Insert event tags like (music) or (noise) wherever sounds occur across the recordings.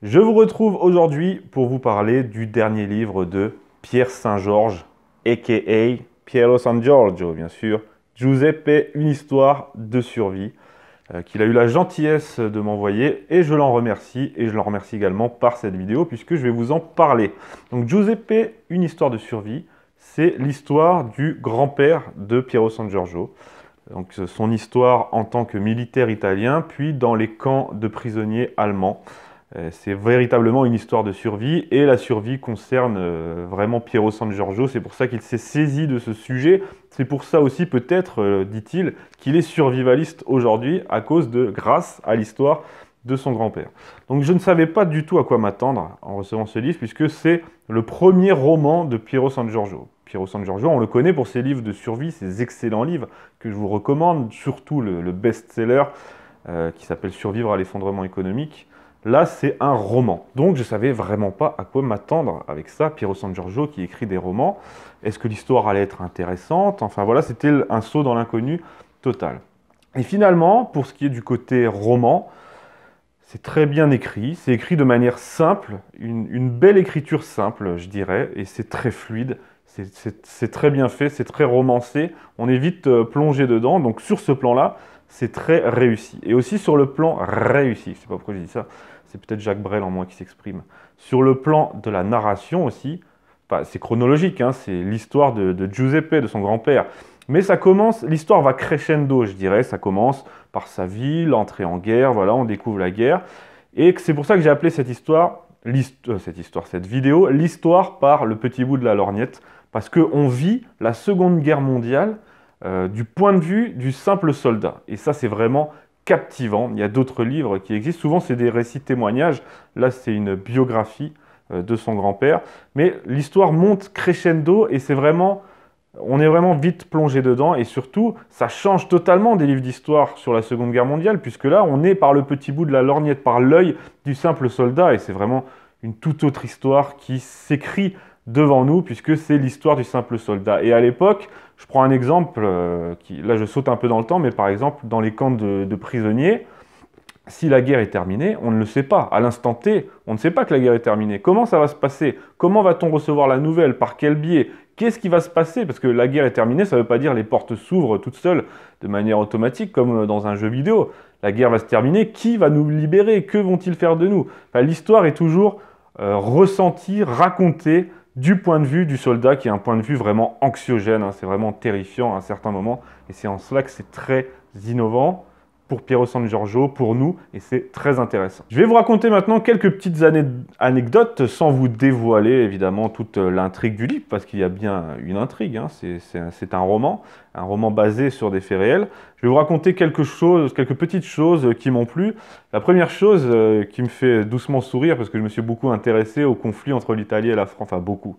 Je vous retrouve aujourd'hui pour vous parler du dernier livre de Pierre Saint-Georges, a.k.a. Piero San Giorgio, bien sûr. Giuseppe, une histoire de survie, euh, qu'il a eu la gentillesse de m'envoyer, et je l'en remercie, et je l'en remercie également par cette vidéo, puisque je vais vous en parler. Donc Giuseppe, une histoire de survie, c'est l'histoire du grand-père de Piero San Giorgio. Donc son histoire en tant que militaire italien, puis dans les camps de prisonniers allemands. Euh, c'est véritablement une histoire de survie et la survie concerne euh, vraiment Piero San Giorgio. C'est pour ça qu'il s'est saisi de ce sujet. C'est pour ça aussi peut-être, euh, dit-il, qu'il est survivaliste aujourd'hui à cause de, grâce à l'histoire de son grand-père. Donc je ne savais pas du tout à quoi m'attendre en recevant ce livre puisque c'est le premier roman de Piero San Giorgio. Piero San Giorgio, on le connaît pour ses livres de survie, ses excellents livres que je vous recommande, surtout le, best-seller qui s'appelle Survivre à l'effondrement économique Là, c'est un roman. Donc, je ne savais vraiment pas à quoi m'attendre avec ça. Piero San Giorgio qui écrit des romans. Est-ce que l'histoire allait être intéressante Enfin, voilà, c'était un saut dans l'inconnu total. Et finalement, pour ce qui est du côté roman, c'est très bien écrit. C'est écrit de manière simple, une, belle écriture simple, je dirais. Et c'est très fluide. C'est très bien fait, c'est très romancé. On est vite euh, plongé dedans. Donc, sur ce plan-là, c'est très réussi. Et aussi sur le plan réussi, je sais pas pourquoi je dit ça, c'est peut-être Jacques Brel en moi qui s'exprime. Sur le plan de la narration aussi, bah, c'est chronologique, hein, c'est l'histoire de, Giuseppe, de son grand-père. Mais ça commence, l'histoire va crescendo, je dirais. Ça commence par sa vie, l'entrée en guerre, voilà, on découvre la guerre. Et c'est pour ça que j'ai appelé cette histoire, euh, cette vidéo, l'histoire par le petit bout de la lorgnette. Parce qu'on vit la Seconde Guerre mondiale euh, du point de vue du simple soldat. Et ça, c'est vraiment captivant. Il y a d'autres livres qui existent. Souvent, c'est des récits témoignages. Là, c'est une biographie euh, de son grand-père. Mais l'histoire monte crescendo et c'est vraiment. On est vraiment vite plongé dedans et surtout, ça change totalement des livres d'histoire sur la Seconde Guerre mondiale, puisque là, on est par le petit bout de la lorgnette, par l'œil du simple soldat, et c'est vraiment une toute autre histoire qui s'écrit devant nous, puisque c'est l'histoire du simple soldat. Et à l'époque, je prends un exemple, euh, qui, là je saute un peu dans le temps, mais par exemple, dans les camps de, prisonniers, si la guerre est terminée, on ne le sait pas. À l'instant T, on ne sait pas que la guerre est terminée. Comment ça va se passer Comment va-t-on recevoir la nouvelle Par quel biais Qu'est-ce qui va se passer Parce que la guerre est terminée, ça ne veut pas dire les portes s'ouvrent toutes seules de manière automatique comme euh, dans un jeu vidéo. La guerre va se terminer, qui va nous libérer Que vont-ils faire de nous L'histoire est toujours euh, ressentie, racontée du point de vue du soldat, qui est un point de vue vraiment anxiogène, hein, c'est vraiment terrifiant à un certain moment, et c'est en cela que c'est très innovant pour Piero San Giorgio, pour nous, et c'est très intéressant. Je vais vous raconter maintenant quelques petites anecdotes sans vous dévoiler évidemment toute euh, l'intrigue du livre, parce qu'il y a bien une intrigue, hein. c'est un roman, un roman basé sur des faits réels. Je vais vous raconter quelque chose, quelques petites choses qui m'ont plu. La première chose euh, qui me fait doucement sourire, parce que je me suis beaucoup intéressé au conflit entre l'Italie et la France, enfin beaucoup,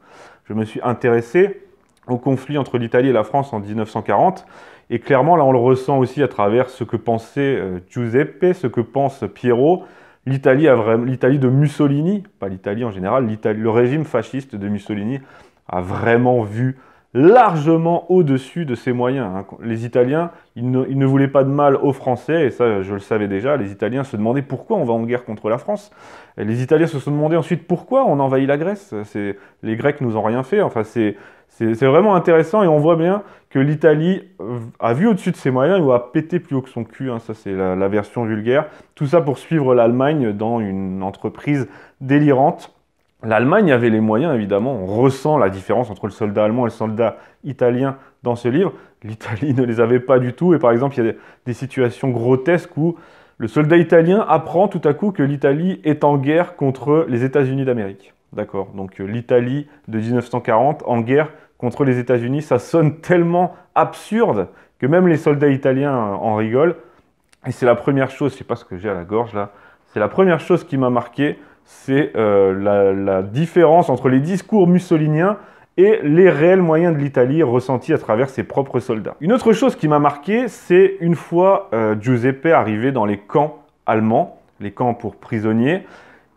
je me suis intéressé au conflit entre l'Italie et la France en 1940, et clairement, là, on le ressent aussi à travers ce que pensait euh, Giuseppe, ce que pense Piero. L'Italie de Mussolini, pas l'Italie en général, le régime fasciste de Mussolini a vraiment vu largement au-dessus de ses moyens. Hein. Les Italiens, ils ne, voulaient pas de mal aux Français, et ça je le savais déjà, les Italiens se demandaient pourquoi on va en guerre contre la France. Les Italiens se sont demandé ensuite pourquoi on envahit la Grèce. Les Grecs nous ont rien fait, enfin c'est... vraiment intéressant et on voit bien que l'Italie euh, a vu au-dessus de ses moyens ou va péter plus haut que son cul. Hein. ça, c'est la, version vulgaire. Tout ça pour suivre l'Allemagne dans une entreprise délirante L'Allemagne avait les moyens, évidemment. On ressent la différence entre le soldat allemand et le soldat italien dans ce livre. L'Italie (laughs) ne les avait pas du tout. Et par exemple, il y a des situations grotesques où le soldat italien apprend tout à coup que l'Italie est en guerre contre les États-Unis d'Amérique. D'accord Donc euh, l'Italie de 1940 en guerre contre les États-Unis, ça sonne tellement absurde que même les soldats italiens euh, en rigolent. Et c'est la première chose, je sais pas ce que j'ai à la gorge là, c'est la première chose qui m'a marqué c'est euh, la, différence entre les discours mussoliniens et les réels moyens de l'Italie ressentis à travers ses propres soldats. Une autre chose qui m'a marqué, c'est une fois euh, Giuseppe arrivé dans les camps allemands, les camps pour prisonniers,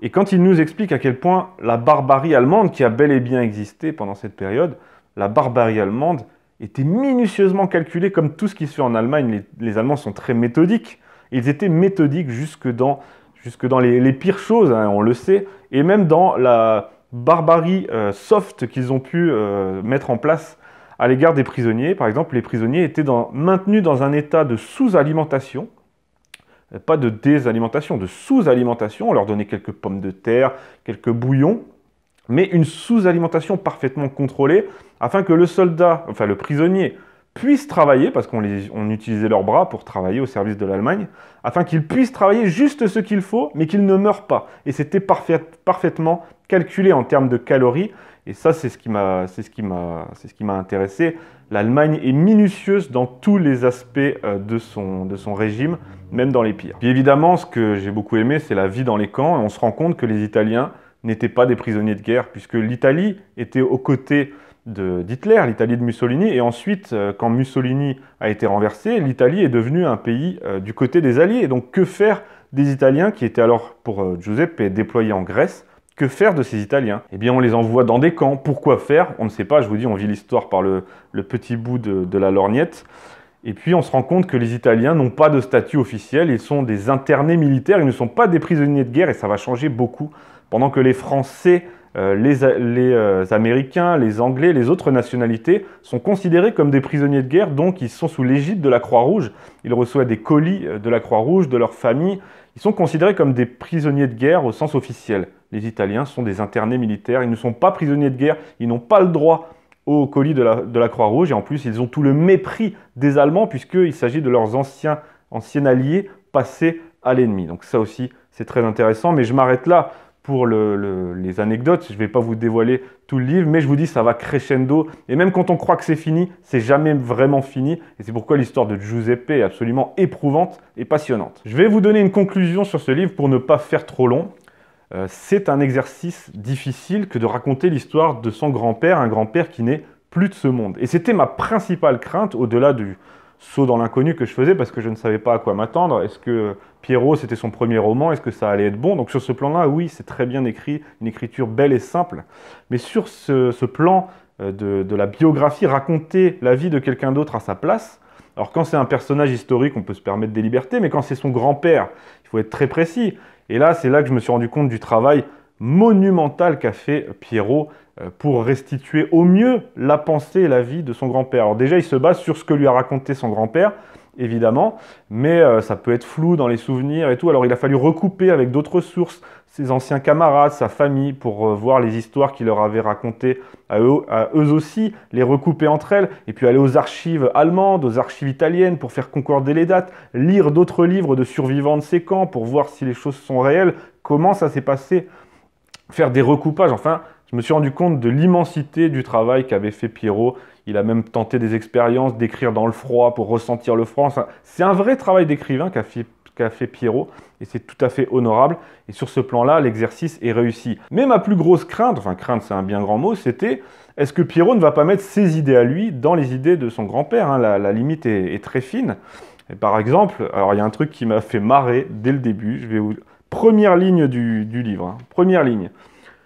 et quand il nous explique à quel point la barbarie allemande, qui a bel et bien existé pendant cette période, la barbarie allemande était minutieusement calculée comme tout ce qui se fait en Allemagne. Les, les Allemands sont très méthodiques. Ils étaient méthodiques jusque dans jusque dans les, pires choses, hein, on le sait, et même dans la barbarie euh, soft qu'ils ont pu euh, mettre en place à l'égard des prisonniers. Par exemple, les prisonniers étaient maintenus dans un état de sous-alimentation, euh, pas de désalimentation, de sous-alimentation. On leur donnait quelques pommes de terre, quelques bouillons, mais une sous-alimentation parfaitement contrôlée, afin que le soldat, enfin le prisonnier, puissent travailler, parce qu'on utilisait leurs bras pour travailler au service de l'Allemagne, afin qu'ils puissent travailler juste ce qu'il faut, mais qu'ils ne meurent pas. Et c'était parfaitement calculé en termes de calories. Et ça, c'est ce qui m'a, intéressé. L'Allemagne est minutieuse dans tous les aspects euh, de son, de son régime, même dans les pires. Puis évidemment, ce que j'ai beaucoup aimé, c'est la vie dans les camps. Et on se rend compte que les Italiens n'étaient pas des prisonniers de guerre, puisque l'Italie était aux côtés d'Hitler, l'Italie de Mussolini. Et ensuite, euh, quand Mussolini a été renversé, l'Italie est devenue un pays euh, du côté des Alliés. Et donc, que faire des Italiens qui étaient alors, pour euh, Giuseppe, déployés en Grèce que faire de ces Italiens Eh bien, on les envoie dans des camps. Pourquoi faire On ne sait pas. Je vous dis, on vit l'histoire par le, petit bout de la lorgnette. Et puis on se rend compte que les Italiens n'ont pas de statut officiel, ils sont des internés militaires, ils ne sont pas des prisonniers de guerre et ça va changer beaucoup. Pendant que les Français euh, les, euh, Américains, les Anglais, les autres nationalités sont considérés comme des prisonniers de guerre, donc ils sont sous l'égide de la Croix-Rouge. Ils reçoivent des colis euh, de la Croix-Rouge, de leur famille Ils sont considérés comme des prisonniers de guerre au sens officiel. Les Italiens sont des internés militaires, ils ne sont pas prisonniers de guerre, ils n'ont pas le droit aux colis de la, Croix-Rouge, et en plus ils ont tout le mépris des Allemands, puisqu'il s'agit de leurs anciens, anciens alliés passés à l'ennemi. Donc ça aussi, c'est très intéressant, mais je m'arrête là pour les anecdotes. Je ne vais pas vous dévoiler tout le livre, mais je vous dis, ça va crescendo. Et même quand on croit que c'est fini, c'est jamais vraiment fini. Et c'est pourquoi l'histoire de Giuseppe est absolument éprouvante et passionnante. Je vais vous donner une conclusion sur ce livre pour ne pas faire trop long. Euh, c'est un exercice difficile que de raconter l'histoire de son grand-père, un grand-père qui n'est plus de ce monde. Et c'était ma principale crainte, au-delà du, saut dans l'inconnu que je faisais parce que je ne savais pas à quoi m'attendre. Est-ce que Pierrot, c'était son premier roman Est-ce que ça allait être bon Donc sur ce plan-là, oui, c'est très bien écrit, une écriture belle et simple. Mais sur ce, plan euh, de, la biographie, raconter la vie de quelqu'un d'autre à sa place, alors quand c'est un personnage historique, on peut se permettre des libertés, mais quand c'est son grand-père, il faut être très précis. Et là, c'est là que je me suis rendu compte du travail monumental qu'a fait Pierrot euh, pour restituer au mieux la pensée et la vie de son grand-père. Alors déjà, il se base sur ce que lui a raconté son grand-père, évidemment, mais euh, ça peut être flou dans les souvenirs et tout. Alors il a fallu recouper avec d'autres sources ses anciens camarades, sa famille, pour euh, voir les histoires qu'il leur avait racontées à eux, à eux, aussi, les recouper entre elles, et puis aller aux archives allemandes, aux archives italiennes pour faire concorder les dates, lire d'autres livres de survivants de ces camps pour voir si les choses sont réelles, comment ça s'est passé faire des recoupages. Enfin, je me suis rendu compte de l'immensité du travail qu'avait fait Pierrot. Il a même tenté des expériences, d'écrire dans le froid pour ressentir le froid. C'est un vrai travail d'écrivain qu'a fait, Pierrot et c'est tout à fait honorable. Et sur ce plan-là, l'exercice est réussi. Mais ma plus grosse crainte, enfin crainte c'est un bien grand mot, c'était est-ce que Pierrot ne va pas mettre ses idées à lui dans les idées de son grand-père hein? la, limite est, très fine. par exemple, alors il y a un truc qui m'a fait marrer dès le début, je vais vous Première ligne du, livre. Hein. Première ligne.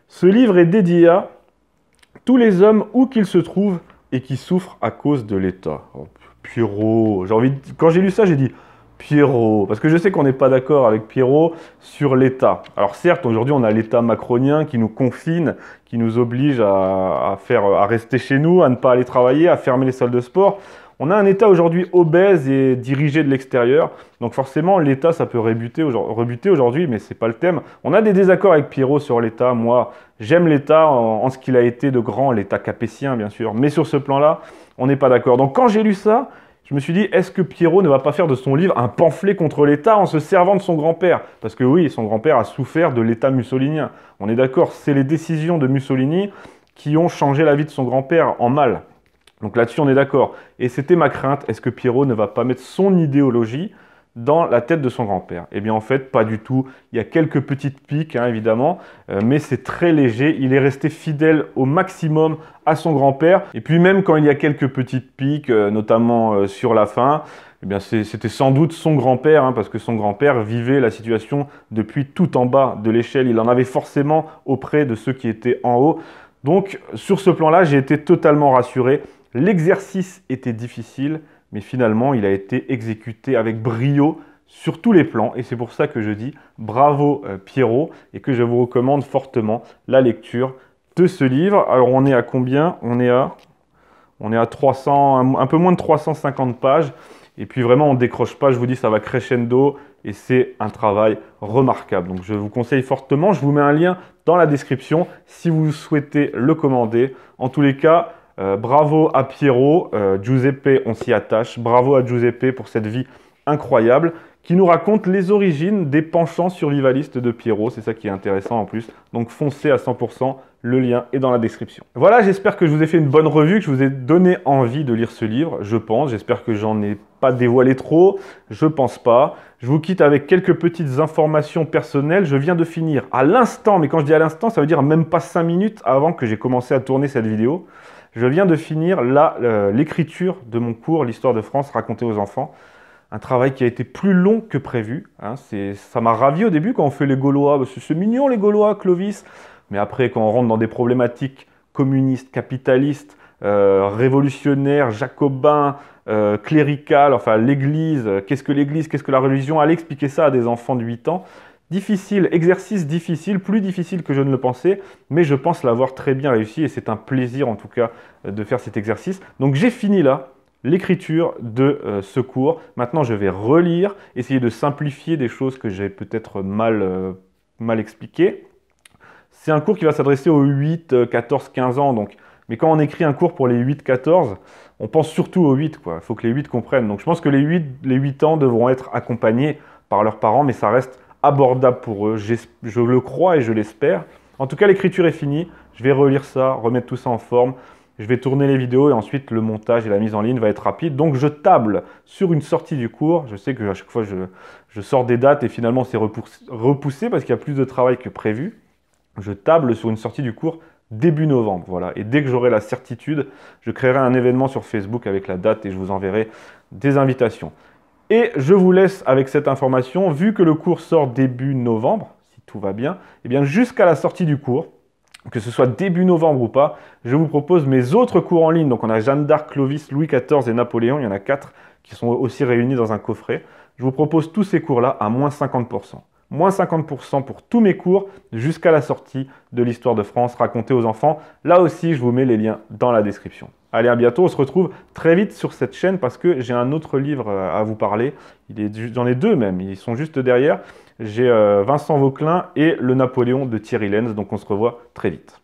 Ce livre est dédié à tous les hommes où qu'ils se trouvent et qui souffrent à cause de l'État. Oh, Pierrot, j'ai envie quand j'ai lu ça, j'ai dit Pierrot, parce que je sais qu'on n'est pas d'accord avec Pierrot sur l'État. Alors certes, aujourd'hui, on a l'État macronien qui nous confine, qui nous oblige à, à, faire, à rester chez nous, à ne pas aller travailler, à fermer les salles de sport. On a un État aujourd'hui obèse et dirigé de l'extérieur. Donc forcément, l'État, ça peut rebuter, aujourd'hui, mais ce n'est pas le thème. On a des désaccords avec Pierrot sur l'État. Moi, j'aime l'État en, ce qu'il a été de grand, l'État capétien, bien sûr. Mais sur ce plan-là, on n'est pas d'accord. Donc quand j'ai lu ça, je me suis dit, est-ce que Pierrot ne va pas faire de son livre un pamphlet contre l'État en se servant de son grand-père Parce que oui, son grand-père a souffert de l'État mussolinien. On est d'accord, c'est les décisions de Mussolini qui ont changé la vie de son grand-père en mal. Donc là-dessus, on est d'accord. Et c'était ma crainte, est-ce que Pierrot ne va pas mettre son idéologie dans la tête de son grand-père Eh bien, en fait, pas du tout. Il y a quelques petites piques, hein, évidemment, euh, mais c'est très léger. Il est resté fidèle au maximum à son grand-père. Et puis même quand il y a quelques petites piques, euh, notamment euh, sur la fin, eh bien c'était sans doute son grand-père, hein, parce que son grand-père vivait la situation depuis tout en bas de l'échelle. Il en avait forcément auprès de ceux qui étaient en haut. Donc sur ce plan-là, j'ai été totalement rassuré. L'exercice était difficile, mais finalement il a été exécuté avec brio sur tous les plans et c'est pour ça que je dis bravo euh, Pierrot et que je vous recommande fortement la lecture de ce livre. Alors on est à combien On est à on est à 300 un peu moins de 350 pages et puis vraiment on ne décroche pas, je vous dis ça va crescendo et c'est un travail remarquable. Donc je vous conseille fortement, je vous mets un lien dans la description si vous souhaitez le commander. En tous les cas, euh, bravo à Piero, euh, Giuseppe, on s'y attache. Bravo à Giuseppe pour cette vie incroyable qui nous raconte les origines des penchants survivalistes de Pierrot. C'est ça qui est intéressant en plus. Donc foncez à 100%, le lien est dans la description. Voilà, j'espère que je vous ai fait une bonne revue, que je vous ai donné envie de lire ce livre, je pense. J'espère que j'en ai pas dévoilé trop, je pense pas. Je vous quitte avec quelques petites informations personnelles. Je viens de finir à l'instant, mais quand je dis à l'instant, ça veut dire même pas 5 minutes avant que j'ai commencé à tourner cette vidéo. Je viens de finir l'écriture de mon cours L'histoire de France racontée aux enfants. Un travail qui a été plus long que prévu. Hein. ça m'a ravi au début quand on fait les Gaulois. C'est mignon les Gaulois, Clovis. Mais après, quand on rentre dans des problématiques communistes, capitalistes, euh, révolutionnaires, jacobins, euh, cléricales, enfin l'Église, euh, qu'est-ce que l'Église, qu'est-ce que la religion, allez expliquer ça à des enfants de 8 ans. Difficile, exercice difficile, plus difficile que je ne le pensais, mais je pense l'avoir très bien réussi et c'est un plaisir en tout cas euh, de faire cet exercice. Donc j'ai fini là l'écriture de euh, ce cours. Maintenant je vais relire, essayer de simplifier des choses que j'ai peut-être mal, euh, mal expliquées. C'est un cours qui va s'adresser aux 8, 14, 15 ans. Donc. Mais quand on écrit un cours pour les 8, 14, on pense surtout aux 8. Il faut que les 8 comprennent. Donc je pense que les les 8 ans devront être accompagnés par leurs parents, mais ça reste abordable pour eux. Je le crois et je l'espère. En tout cas, l'écriture est finie. Je vais relire ça, remettre tout ça en forme. Je vais tourner les vidéos et ensuite le montage et la mise en ligne va être rapide. Donc je table sur une sortie du cours. Je sais que à chaque fois je, je sors des dates et finalement c'est repoussé parce qu'il y a plus de travail que prévu. Je table sur une sortie du cours début novembre. Voilà. Et dès que j'aurai la certitude, je créerai un événement sur Facebook avec la date et je vous enverrai des invitations. Et je vous laisse avec cette information, vu que le cours sort début novembre, si tout va bien, et eh bien jusqu'à la sortie du cours, que ce soit début novembre ou pas, je vous propose mes autres cours en ligne. Donc on a Jeanne d'Arc, Clovis, Louis XIV et Napoléon, il y en a quatre qui sont aussi réunis dans un coffret. Je vous propose tous ces cours-là à moins 50%. Moins 50% pour tous mes cours jusqu'à la sortie de l'histoire de France racontée aux enfants. Là aussi, je vous mets les liens dans la description. Allez, à bientôt. On se retrouve très vite sur cette chaîne parce que j'ai un autre livre euh, à vous parler. Il est, dans les deux même. Ils sont juste derrière. J'ai euh, Vincent Vauquelin et Le Napoléon de Thierry Lenz. Donc on se revoit très vite.